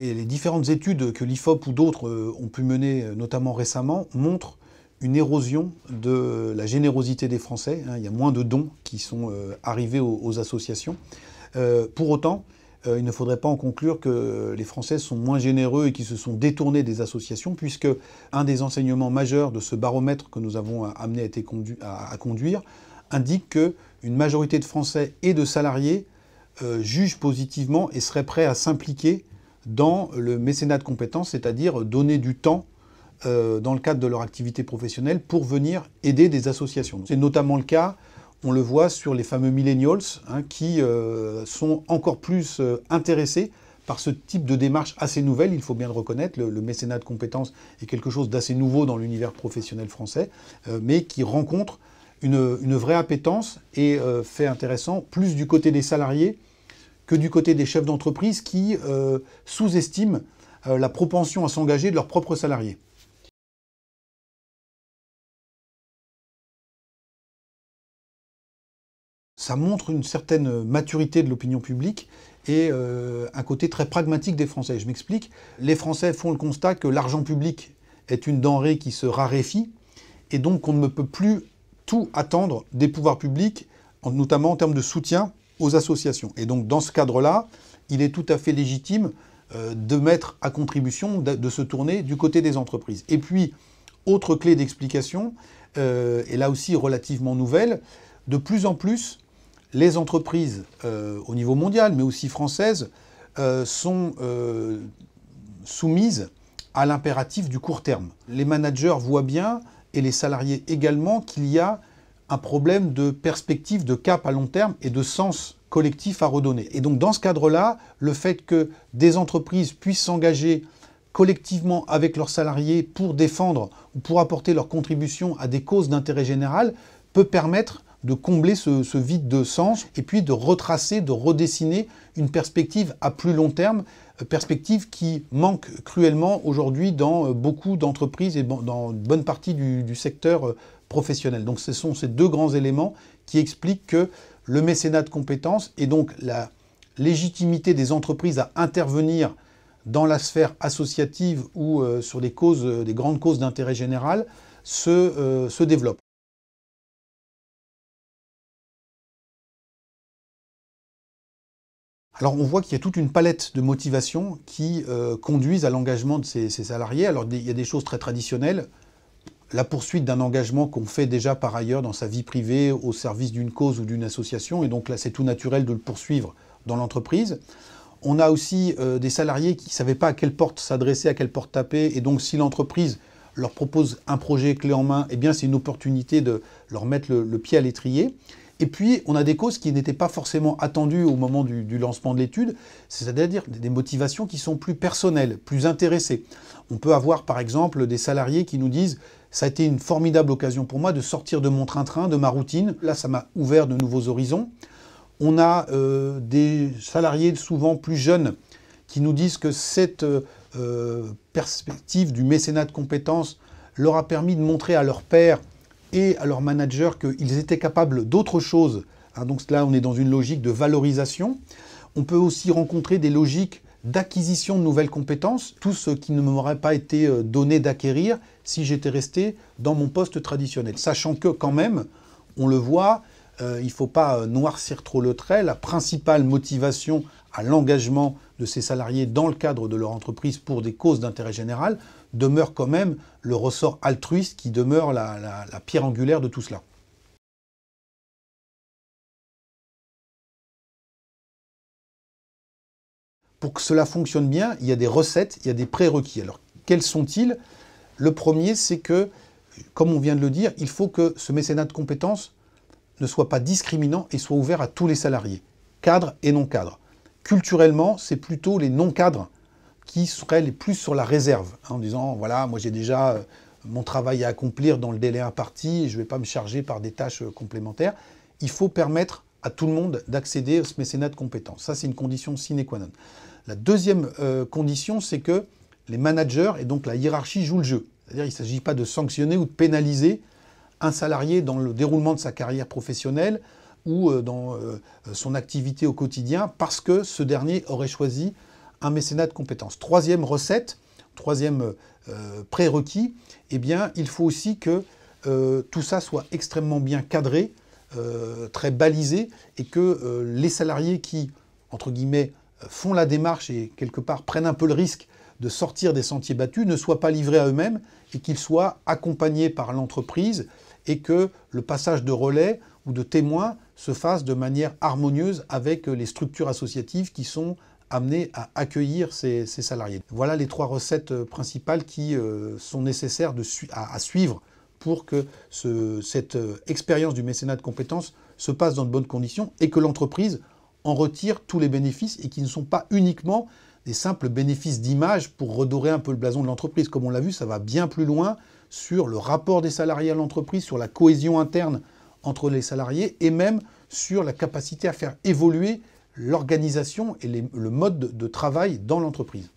les différentes études que l'IFOP ou d'autres euh, ont pu mener, euh, notamment récemment, montrent une érosion de la générosité des Français. Hein. Il y a moins de dons qui sont euh, arrivés aux, associations. pour autant, il ne faudrait pas en conclure que les Français sont moins généreux et qu'ils se sont détournés des associations, puisque un des enseignements majeurs de ce baromètre que nous avons amené à, conduire indique qu'une une majorité de Français et de salariés jugent positivement et seraient prêts à s'impliquer dans le mécénat de compétences, c'est-à-dire donner du temps euh, dans le cadre de leur activité professionnelle pour venir aider des associations. C'est notamment le cas, on le voit sur les fameux millennials, hein, qui euh, sont encore plus euh, intéressés par ce type de démarche assez nouvelle, il faut bien le reconnaître, le, mécénat de compétences est quelque chose d'assez nouveau dans l'univers professionnel français, mais qui rencontre une, une, vraie appétence et fait intéressant, plus du côté des salariés que du côté des chefs d'entreprise qui euh, sous-estiment euh, la propension à s'engager de leurs propres salariés. Ça montre une certaine maturité de l'opinion publique et euh, un côté très pragmatique des Français. Je m'explique, les Français font le constat que l'argent public est une denrée qui se raréfie et donc on ne peut plus tout attendre des pouvoirs publics, notamment en termes de soutien aux associations. Et donc dans ce cadre-là, il est tout à fait légitime euh, de mettre à contribution, de, se tourner du côté des entreprises. Et puis, autre clé d'explication, euh, et là aussi relativement nouvelle, de plus en plus, les entreprises euh, au niveau mondial, mais aussi françaises, sont soumises à l'impératif du court terme. Les managers voient bien, et les salariés également, qu'il y a un problème de perspective, de cap à long terme et de sens collectif à redonner. Et donc dans ce cadre-là, le fait que des entreprises puissent s'engager collectivement avec leurs salariés pour défendre ou pour apporter leur contribution à des causes d'intérêt général peut permettre de combler ce, vide de sens et puis de retracer, de redessiner une perspective à plus long terme, euh, perspective qui manque cruellement aujourd'hui dans euh, beaucoup d'entreprises et dans une bonne partie du, secteur euh, professionnel. Donc ce sont ces deux grands éléments qui expliquent que le mécénat de compétences et donc la légitimité des entreprises à intervenir dans la sphère associative ou sur des causes, des grandes causes d'intérêt général se, développent. se développe. Alors on voit qu'il y a toute une palette de motivations qui euh, conduisent à l'engagement de ces, salariés. Alors il y a des choses très traditionnelles, la poursuite d'un engagement qu'on fait déjà par ailleurs dans sa vie privée au service d'une cause ou d'une association, et donc là c'est tout naturel de le poursuivre dans l'entreprise. On a aussi euh, des salariés qui ne savaient pas à quelle porte s'adresser, à quelle porte taper, et donc si l'entreprise leur propose un projet clé en main, eh bien c'est une opportunité de leur mettre le pied à l'étrier. Et puis, on a des causes qui n'étaient pas forcément attendues au moment du, lancement de l'étude, c'est-à-dire des motivations qui sont plus personnelles, plus intéressées. On peut avoir, par exemple, des salariés qui nous disent ça a été une formidable occasion pour moi de sortir de mon train-train, de ma routine. Là, ça m'a ouvert de nouveaux horizons. On a euh, des salariés souvent plus jeunes qui nous disent que cette euh, perspective du mécénat de compétences leur a permis de montrer à leur père et à leurs managers qu'ils étaient capables d'autre chose. Hein, donc là, on est dans une logique de valorisation. On peut aussi rencontrer des logiques d'acquisition de nouvelles compétences, tout ce qui ne m'aurait pas été euh, donné d'acquérir si j'étais resté dans mon poste traditionnel. Sachant que quand même, on le voit, euh, il ne faut pas euh, noircir trop le trait, la principale motivation à l'engagement de ces salariés dans le cadre de leur entreprise pour des causes d'intérêt général demeure quand même le ressort altruiste qui demeure la, la pierre angulaire de tout cela. Pour que cela fonctionne bien, il y a des recettes, il y a des prérequis. Alors, quels sont-ils Le premier, c'est que, comme on vient de le dire, il faut que ce mécénat de compétences ne soit pas discriminant et soit ouvert à tous les salariés, cadres et non cadres culturellement, c'est plutôt les non-cadres qui seraient les plus sur la réserve, hein, en disant voilà, moi j'ai déjà euh, mon travail à accomplir dans le délai imparti et je ne vais pas me charger par des tâches euh, complémentaires. Il faut permettre à tout le monde d'accéder à ce mécénat de compétences. Ça, c'est une condition sine qua non. La deuxième euh, condition, c'est que les managers et donc la hiérarchie jouent le jeu. C'est-à-dire qu'il ne s'agit pas de sanctionner ou de pénaliser un salarié dans le déroulement de sa carrière professionnelle ou euh, dans euh, son activité au quotidien parce que ce dernier aurait choisi un mécénat de compétences. Troisième recette, troisième euh, prérequis, eh bien, il faut aussi que tout ça soit extrêmement bien cadré, très balisé, et que les salariés qui, entre guillemets, font la démarche et quelque part prennent un peu le risque de sortir des sentiers battus ne soient pas livrés à eux-mêmes et qu'ils soient accompagnés par l'entreprise et que le passage de relais ou de témoins se fasse de manière harmonieuse avec les structures associatives qui sont amenées à accueillir ces, salariés. Voilà les trois recettes euh, principales qui euh, sont nécessaires de, à, suivre pour que ce, cette euh, expérience du mécénat de compétences se passe dans de bonnes conditions et que l'entreprise en retire tous les bénéfices et qui ne sont pas uniquement des simples bénéfices d'image pour redorer un peu le blason de l'entreprise. Comme on l'a vu, ça va bien plus loin sur le rapport des salariés à l'entreprise, sur la cohésion interne entre les salariés et même sur la capacité à faire évoluer l'organisation et le mode de travail dans l'entreprise.